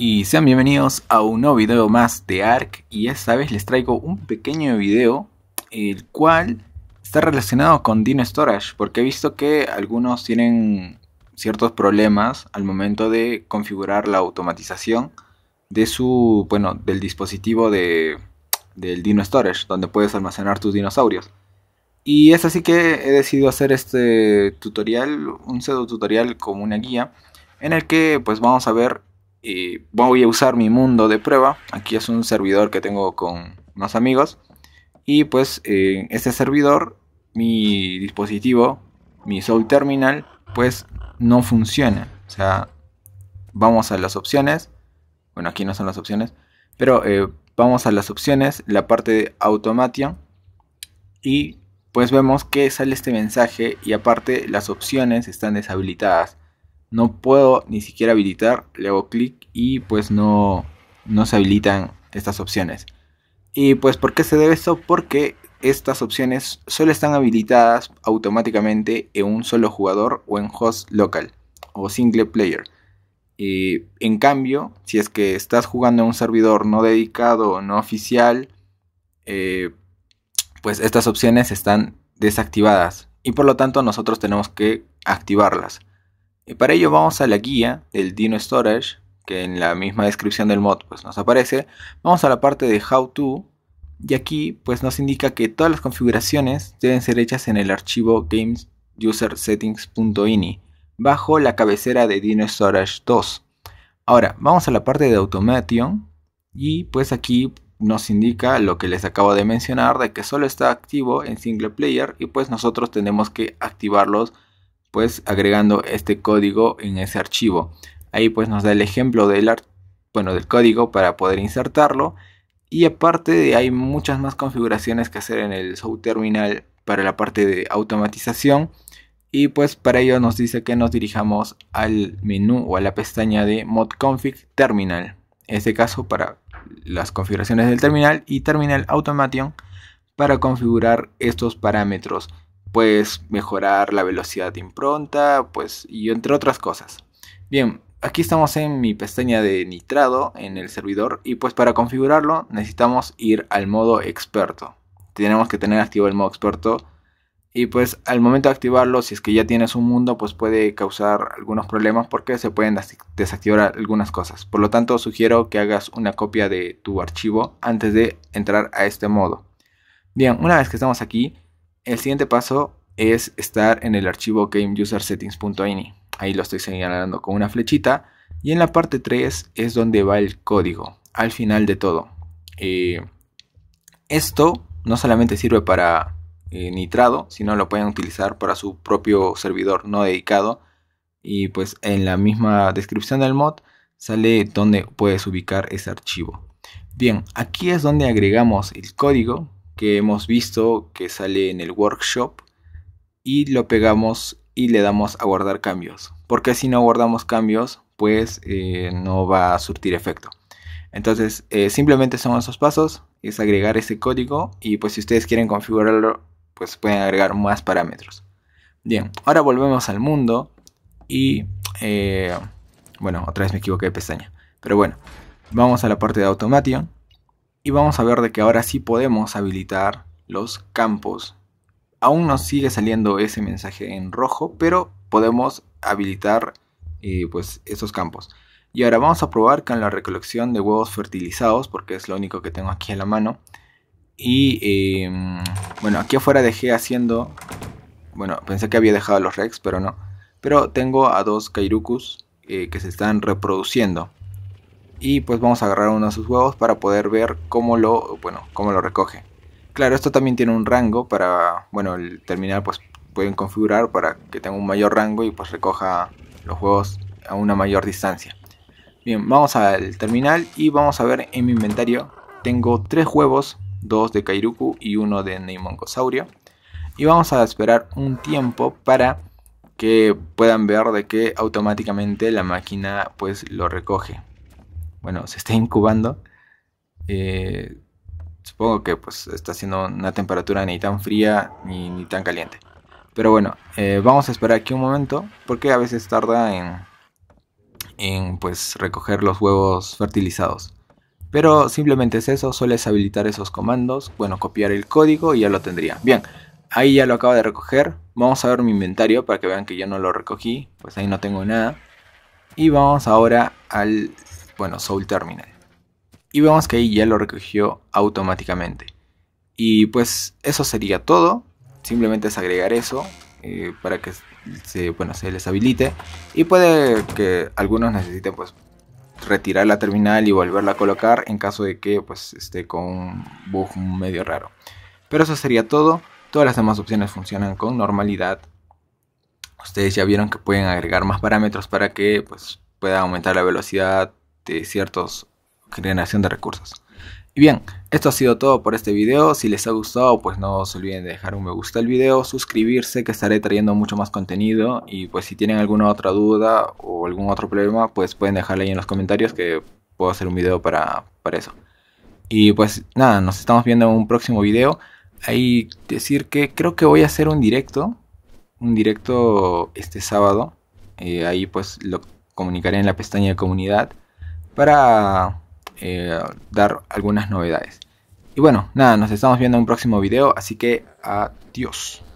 y sean bienvenidos a un nuevo video más de ARC y esta vez les traigo un pequeño video el cual está relacionado con Dino Storage porque he visto que algunos tienen ciertos problemas al momento de configurar la automatización de su bueno del dispositivo de del Dino Storage donde puedes almacenar tus dinosaurios y es así que he decidido hacer este tutorial un pseudo tutorial como una guía en el que pues vamos a ver voy a usar mi mundo de prueba. Aquí es un servidor que tengo con unos amigos. Y pues en eh, este servidor, mi dispositivo, mi Soul Terminal, pues no funciona. O sea, vamos a las opciones. Bueno, aquí no son las opciones. Pero eh, vamos a las opciones, la parte de Automation. Y pues vemos que sale este mensaje y aparte las opciones están deshabilitadas no puedo ni siquiera habilitar, le hago clic y pues no, se habilitan estas opciones. Y pues ¿por qué se debe esto? Porque estas opciones solo están habilitadas automáticamente en un solo jugador o en host local o single player. Y en cambio, si es que estás jugando en un servidor no dedicado o no oficial, eh, pues estas opciones están desactivadas y por lo tanto nosotros tenemos que activarlas. Y para ello vamos a la guía del Dino Storage, que en la misma descripción del mod pues, nos aparece. Vamos a la parte de How To, y aquí pues, nos indica que todas las configuraciones deben ser hechas en el archivo gamesusersettings.ini, bajo la cabecera de Dino Storage 2. Ahora, vamos a la parte de Automation, y pues aquí nos indica lo que les acabo de mencionar de que solo está activo en single player y pues nosotros tenemos que activarlos pues agregando este código en ese archivo. Ahí pues nos da el ejemplo del, bueno, del código para poder insertarlo. Y aparte hay muchas más configuraciones que hacer en el Show Terminal para la parte de automatización. Y pues para ello nos dice que nos dirijamos al menú o a la pestaña de Mod Config terminal. En este caso para las configuraciones del terminal y terminal automation para configurar estos parámetros puedes mejorar la velocidad de impronta, pues, y entre otras cosas. Bien, aquí estamos en mi pestaña de nitrado en el servidor y pues para configurarlo necesitamos ir al modo experto. Tenemos que tener activo el modo experto y pues al momento de activarlo, si es que ya tienes un mundo, pues puede causar algunos problemas porque se pueden desactivar algunas cosas. Por lo tanto, sugiero que hagas una copia de tu archivo antes de entrar a este modo. Bien, una vez que estamos aquí, el siguiente paso es estar en el archivo gameusersettings.ini. Ahí lo estoy señalando con una flechita. Y en la parte 3 es donde va el código, al final de todo. Eh, esto no solamente sirve para eh, nitrado, sino lo pueden utilizar para su propio servidor no dedicado. Y pues en la misma descripción del mod sale donde puedes ubicar ese archivo. Bien, aquí es donde agregamos el código que hemos visto que sale en el workshop y lo pegamos y le damos a guardar cambios. Porque si no guardamos cambios, pues eh, no va a surtir efecto. Entonces, eh, simplemente son esos pasos, es agregar ese código y pues si ustedes quieren configurarlo, pues pueden agregar más parámetros. Bien, ahora volvemos al mundo y... Eh, bueno, otra vez me equivoqué de pestaña. Pero bueno, vamos a la parte de Automation y vamos a ver de que ahora sí podemos habilitar los campos. Aún nos sigue saliendo ese mensaje en rojo, pero podemos habilitar eh, pues estos campos. Y ahora vamos a probar con la recolección de huevos fertilizados, porque es lo único que tengo aquí en la mano. Y em, bueno, aquí afuera dejé haciendo... Bueno, pensé que había dejado los rex, pero no. Pero tengo a dos kairukus eh, que se están reproduciendo y pues vamos a agarrar uno de sus huevos para poder ver cómo lo, bueno, lo recoge. Claro, esto también tiene un rango para, bueno, el terminal pues pueden configurar para que tenga un mayor rango y pues recoja los huevos a una mayor distancia. Bien, vamos al terminal y vamos a ver en mi inventario. Tengo tres huevos, dos de Kairuku y uno de Saurio Y vamos a esperar un tiempo para que puedan ver de que automáticamente la máquina pues lo recoge bueno, se está incubando. Eh, supongo que pues está haciendo una temperatura ni tan fría ni, tan caliente. Pero bueno, eh, vamos a esperar aquí un momento porque a veces tarda en, en pues recoger los huevos fertilizados. Pero simplemente es eso, solo es habilitar esos comandos, bueno, copiar el código y ya lo tendría. Bien, ahí ya lo acabo de recoger. Vamos a ver mi inventario para que vean que yo no lo recogí, pues ahí no tengo nada. Y vamos ahora al bueno, Soul Terminal. Y vemos que ahí ya lo recogió automáticamente. Y pues eso sería todo. Simplemente es agregar eso eh, para que se, bueno, se les habilite. Y puede que algunos necesiten pues retirar la terminal y volverla a colocar en caso de que pues esté con un bug medio raro. Pero eso sería todo. Todas las demás opciones funcionan con normalidad. Ustedes ya vieron que pueden agregar más parámetros para que pues, pueda aumentar la velocidad, este, ciertos generación de recursos. Y bien, esto ha sido todo por este video. Si les ha gustado, pues no se olviden de dejar un me gusta al video, suscribirse, que estaré trayendo mucho más contenido. Y pues si tienen alguna otra duda o algún otro problema, pues pueden dejarla ahí en los comentarios que puedo hacer un video para, para eso. Y pues nada, nos estamos viendo en un próximo video. Ahí decir que creo que voy a hacer un directo, un directo este sábado. Eh, ahí pues lo comunicaré en la pestaña de comunidad para eh, dar algunas novedades. Y bueno, nada, nos estamos viendo en un próximo video, así que adiós.